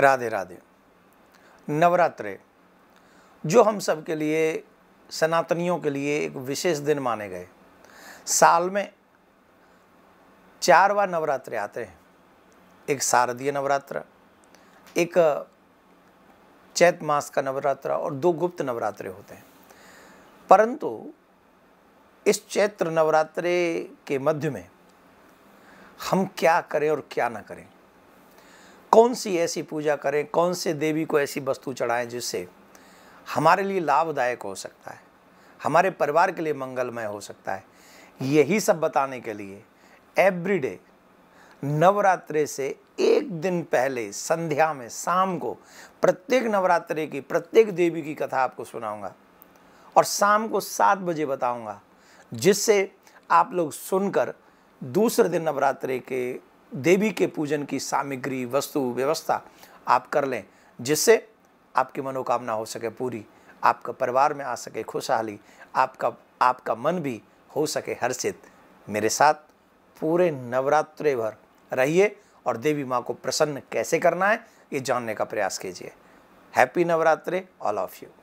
राधे राधे नवरात्रे जो हम सब के लिए सनातनियों के लिए एक विशेष दिन माने गए साल में चार बार नवरात्रे आते हैं एक शारदीय नवरात्र एक चैत मास का नवरात्र और दो गुप्त नवरात्रे होते हैं परंतु इस चैत्र नवरात्रे के मध्य में हम क्या करें और क्या ना करें कौन सी ऐसी पूजा करें कौन से देवी को ऐसी वस्तु चढ़ाएं जिससे हमारे लिए लाभदायक हो सकता है हमारे परिवार के लिए मंगलमय हो सकता है यही सब बताने के लिए एवरीडे नवरात्रे से एक दिन पहले संध्या में शाम को प्रत्येक नवरात्रे की प्रत्येक देवी की कथा आपको सुनाऊंगा और शाम को सात बजे बताऊंगा जिससे आप लोग सुनकर दूसरे दिन नवरात्रे के देवी के पूजन की सामग्री वस्तु व्यवस्था आप कर लें जिससे आपकी मनोकामना हो सके पूरी आपका परिवार में आ सके खुशहाली आपका आपका मन भी हो सके हर्षित मेरे साथ पूरे नवरात्रि भर रहिए और देवी माँ को प्रसन्न कैसे करना है ये जानने का प्रयास कीजिए happy Navratri all of you